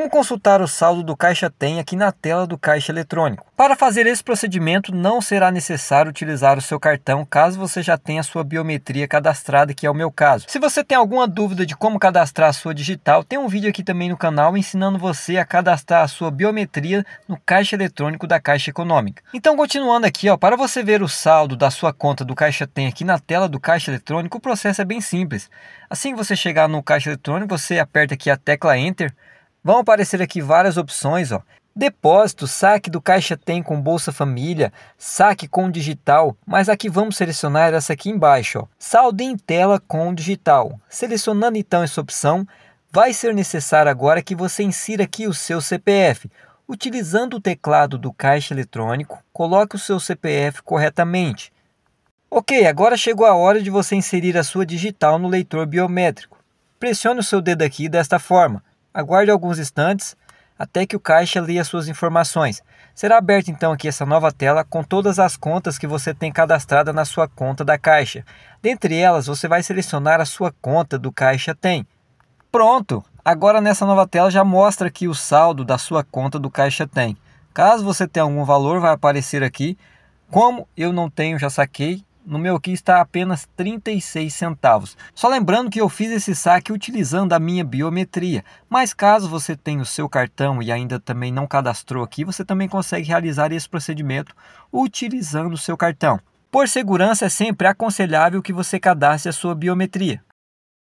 Como consultar o saldo do Caixa Tem aqui na tela do caixa eletrônico. Para fazer esse procedimento, não será necessário utilizar o seu cartão caso você já tenha sua biometria cadastrada, que é o meu caso. Se você tem alguma dúvida de como cadastrar a sua digital, tem um vídeo aqui também no canal ensinando você a cadastrar a sua biometria no caixa eletrônico da Caixa Econômica. Então, continuando aqui, ó, para você ver o saldo da sua conta do Caixa Tem aqui na tela do caixa eletrônico, o processo é bem simples. Assim que você chegar no caixa eletrônico, você aperta aqui a tecla Enter, Vão aparecer aqui várias opções, ó. Depósito, saque do Caixa Tem com Bolsa Família, saque com digital, mas aqui vamos selecionar é essa aqui embaixo, ó. Saldo em tela com digital. Selecionando então essa opção, vai ser necessário agora que você insira aqui o seu CPF. Utilizando o teclado do caixa eletrônico, coloque o seu CPF corretamente. Ok, agora chegou a hora de você inserir a sua digital no leitor biométrico. Pressione o seu dedo aqui desta forma. Aguarde alguns instantes até que o caixa leia suas informações. Será aberta então aqui essa nova tela com todas as contas que você tem cadastrada na sua conta da Caixa. Dentre elas, você vai selecionar a sua conta do Caixa Tem. Pronto! Agora nessa nova tela já mostra aqui o saldo da sua conta do Caixa Tem. Caso você tenha algum valor, vai aparecer aqui. Como eu não tenho, já saquei, no meu aqui está apenas 36 centavos. Só lembrando que eu fiz esse saque utilizando a minha biometria, mas caso você tenha o seu cartão e ainda também não cadastrou aqui, você também consegue realizar esse procedimento utilizando o seu cartão. Por segurança, é sempre aconselhável que você cadastre a sua biometria.